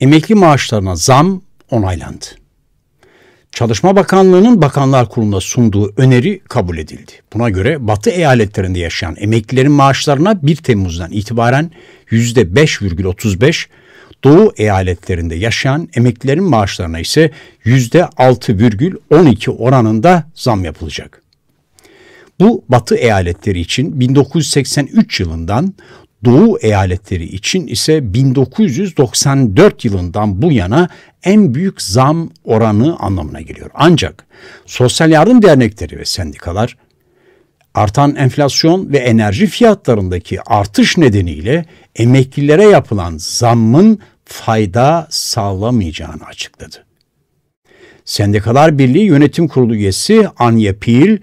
emekli maaşlarına zam onaylandı. Çalışma Bakanlığı'nın Bakanlar Kurulu'na sunduğu öneri kabul edildi. Buna göre Batı eyaletlerinde yaşayan emeklilerin maaşlarına 1 Temmuz'dan itibaren %5,35, Doğu eyaletlerinde yaşayan emeklilerin maaşlarına ise %6,12 oranında zam yapılacak. Bu Batı eyaletleri için 1983 yılından Doğu eyaletleri için ise 1994 yılından bu yana en büyük zam oranı anlamına geliyor. Ancak sosyal yardım dernekleri ve sendikalar artan enflasyon ve enerji fiyatlarındaki artış nedeniyle emeklilere yapılan zammın fayda sağlamayacağını açıkladı. Sendikalar Birliği Yönetim Kurulu üyesi Anya Pil,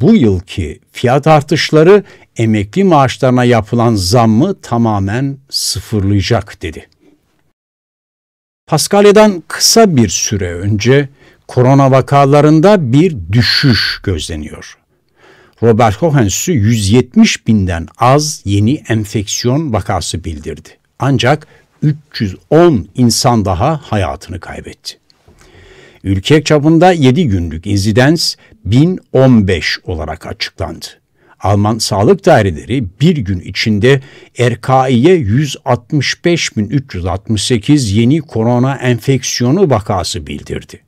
bu yılki fiyat artışları emekli maaşlarına yapılan zammı tamamen sıfırlayacak dedi. Paskalya'dan kısa bir süre önce korona vakalarında bir düşüş gözleniyor. Robert Koch 170 binden az yeni enfeksiyon vakası bildirdi. Ancak 310 insan daha hayatını kaybetti ülke çapında 7 günlük inzidans 1015 olarak açıklandı. Alman sağlık daireleri bir gün içinde RKI'ye 165.368 yeni korona enfeksiyonu vakası bildirdi.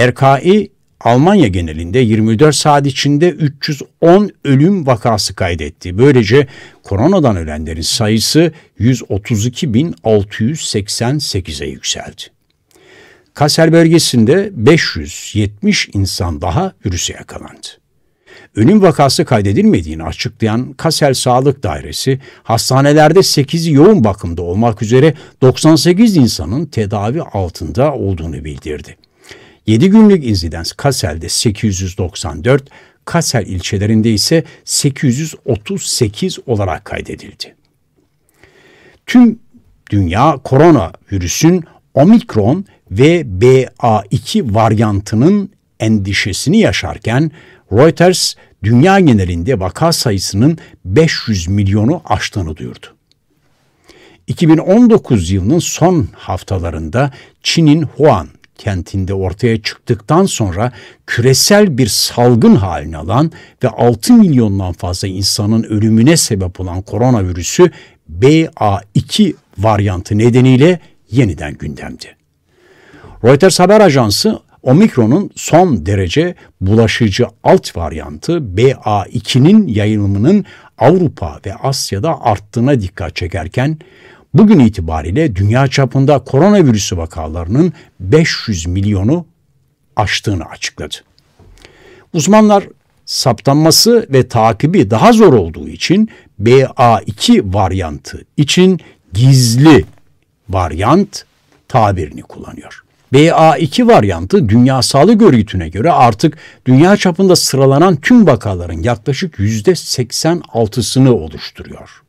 RKI Almanya genelinde 24 saat içinde 310 ölüm vakası kaydetti. Böylece koronadan ölenlerin sayısı 132.688'e yükseldi. Kaser bölgesinde 570 insan daha virüse yakalandı. Ölüm vakası kaydedilmediğini açıklayan Kaser Sağlık Dairesi, hastanelerde 8 yoğun bakımda olmak üzere 98 insanın tedavi altında olduğunu bildirdi. 7 günlük inzidans Kasel'de 894, Kaser ilçelerinde ise 838 olarak kaydedildi. Tüm dünya korona virüsün omikron ve BA2 varyantının endişesini yaşarken Reuters dünya genelinde vaka sayısının 500 milyonu aştığını duyurdu. 2019 yılının son haftalarında Çin'in Wuhan kentinde ortaya çıktıktan sonra küresel bir salgın haline alan ve 6 milyondan fazla insanın ölümüne sebep olan koronavirüsü BA2 varyantı nedeniyle yeniden gündemdi. Reuters haber ajansı Omikron'un son derece bulaşıcı alt varyantı BA2'nin yayılımının Avrupa ve Asya'da arttığına dikkat çekerken bugün itibariyle dünya çapında koronavirüsü vakalarının 500 milyonu aştığını açıkladı. Uzmanlar saptanması ve takibi daha zor olduğu için BA2 varyantı için gizli varyant tabirini kullanıyor. BA2 varyantı Dünya Sağlık Örgütü'ne göre artık dünya çapında sıralanan tüm vakaların yaklaşık %86'sını oluşturuyor.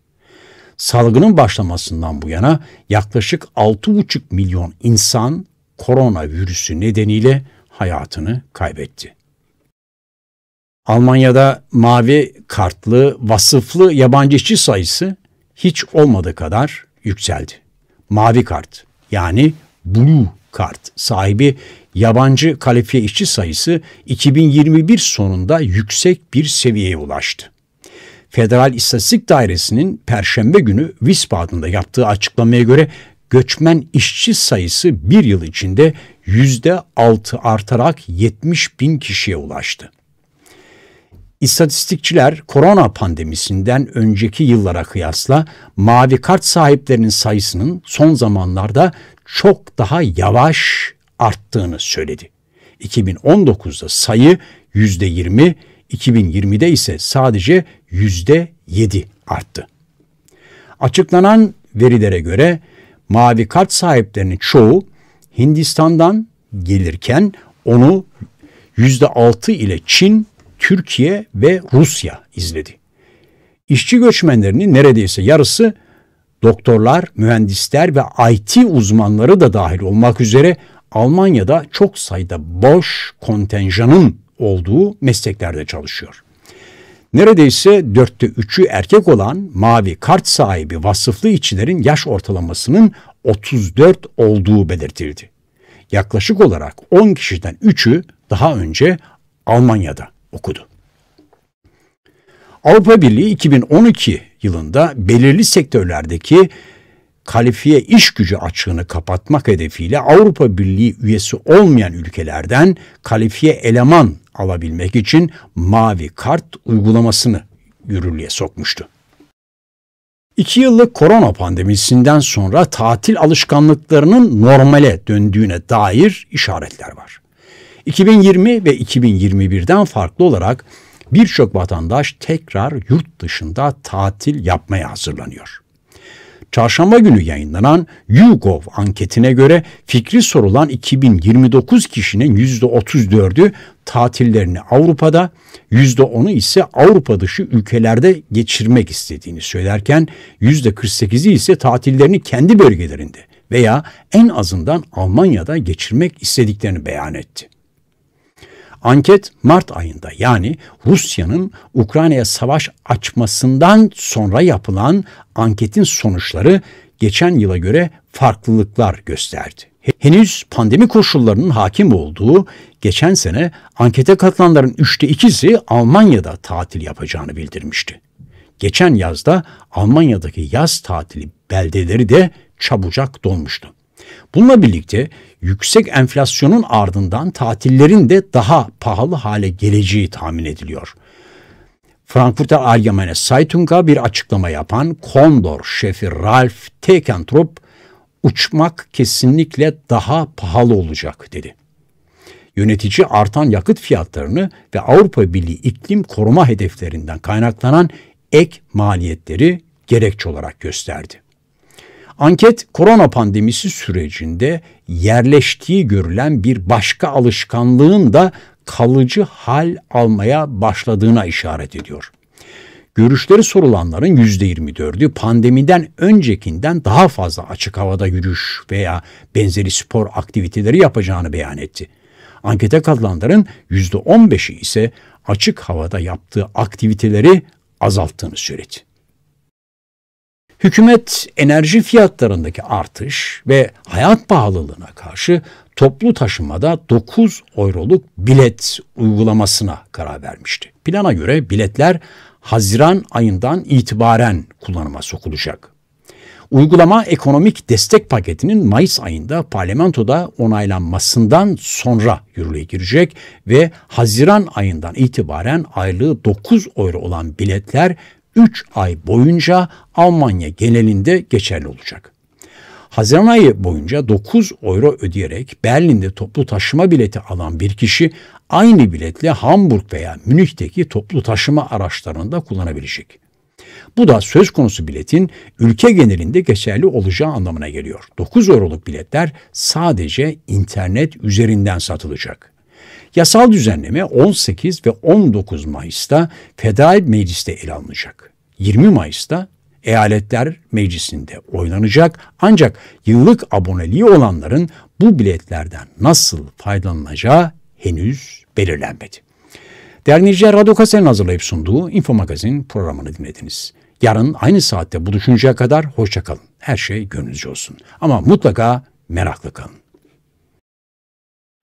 Salgının başlamasından bu yana yaklaşık 6,5 milyon insan koronavirüsü nedeniyle hayatını kaybetti. Almanya'da mavi kartlı, vasıflı yabancı işçi sayısı hiç olmadığı kadar yükseldi mavi kart yani blue kart sahibi yabancı kalifiye işçi sayısı 2021 sonunda yüksek bir seviyeye ulaştı. Federal İstatistik Dairesi'nin Perşembe günü Wiesbaden'da yaptığı açıklamaya göre göçmen işçi sayısı bir yıl içinde yüzde altı artarak 70 bin kişiye ulaştı. İstatistikçiler korona pandemisinden önceki yıllara kıyasla mavi kart sahiplerinin sayısının son zamanlarda çok daha yavaş arttığını söyledi. 2019'da sayı %20, 2020'de ise sadece %7 arttı. Açıklanan verilere göre mavi kart sahiplerinin çoğu Hindistan'dan gelirken onu %6 ile Çin Türkiye ve Rusya izledi. İşçi göçmenlerinin neredeyse yarısı doktorlar, mühendisler ve IT uzmanları da dahil olmak üzere Almanya'da çok sayıda boş kontenjanın olduğu mesleklerde çalışıyor. Neredeyse dörtte üçü erkek olan mavi kart sahibi vasıflı işçilerin yaş ortalamasının 34 olduğu belirtildi. Yaklaşık olarak 10 kişiden 3'ü daha önce Almanya'da okudu. Avrupa Birliği 2012 yılında belirli sektörlerdeki kalifiye iş gücü açığını kapatmak hedefiyle Avrupa Birliği üyesi olmayan ülkelerden kalifiye eleman alabilmek için mavi kart uygulamasını yürürlüğe sokmuştu. İki yıllık korona pandemisinden sonra tatil alışkanlıklarının normale döndüğüne dair işaretler var. 2020 ve 2021'den farklı olarak birçok vatandaş tekrar yurt dışında tatil yapmaya hazırlanıyor. Çarşamba günü yayınlanan YouGov anketine göre fikri sorulan 2029 kişinin %34'ü tatillerini Avrupa'da, %10'u ise Avrupa dışı ülkelerde geçirmek istediğini söylerken %48'i ise tatillerini kendi bölgelerinde veya en azından Almanya'da geçirmek istediklerini beyan etti. Anket Mart ayında yani Rusya'nın Ukrayna'ya savaş açmasından sonra yapılan anketin sonuçları geçen yıla göre farklılıklar gösterdi. Henüz pandemi koşullarının hakim olduğu geçen sene ankete katılanların üçte ikisi Almanya'da tatil yapacağını bildirmişti. Geçen yazda Almanya'daki yaz tatili beldeleri de çabucak dolmuştu. Bununla birlikte yüksek enflasyonun ardından tatillerin de daha pahalı hale geleceği tahmin ediliyor. Frankfurter Allgemeine Zeitung'a bir açıklama yapan Condor şefi Ralf Tekentrop, uçmak kesinlikle daha pahalı olacak dedi. Yönetici artan yakıt fiyatlarını ve Avrupa Birliği iklim koruma hedeflerinden kaynaklanan ek maliyetleri gerekçe olarak gösterdi. Anket korona pandemisi sürecinde yerleştiği görülen bir başka alışkanlığın da kalıcı hal almaya başladığına işaret ediyor. Görüşleri sorulanların %24'ü pandemiden öncekinden daha fazla açık havada yürüyüş veya benzeri spor aktiviteleri yapacağını beyan etti. Ankete katılanların %15'i ise açık havada yaptığı aktiviteleri azalttığını söyledi. Hükümet enerji fiyatlarındaki artış ve hayat pahalılığına karşı toplu taşımada 9 euroluk bilet uygulamasına karar vermişti. Plana göre biletler Haziran ayından itibaren kullanıma sokulacak. Uygulama ekonomik destek paketinin Mayıs ayında parlamentoda onaylanmasından sonra yürürlüğe girecek ve Haziran ayından itibaren aylığı 9 euro olan biletler 3 ay boyunca Almanya genelinde geçerli olacak. Haziran ayı boyunca 9 euro ödeyerek Berlin'de toplu taşıma bileti alan bir kişi aynı biletle Hamburg veya Münih'teki toplu taşıma araçlarında kullanabilecek. Bu da söz konusu biletin ülke genelinde geçerli olacağı anlamına geliyor. 9 euroluk biletler sadece internet üzerinden satılacak. Yasal düzenleme 18 ve 19 Mayıs'ta Federal Meclis'te ele alınacak. 20 Mayıs'ta Eyaletler Meclisi'nde oynanacak ancak yıllık aboneliği olanların bu biletlerden nasıl faydalanacağı henüz belirlenmedi. Derniciler Radyo Kase'nin hazırlayıp sunduğu Info Magazin programını dinlediniz. Yarın aynı saatte buluşuncaya kadar hoşçakalın. Her şey gönlünüzce olsun. Ama mutlaka meraklı kalın.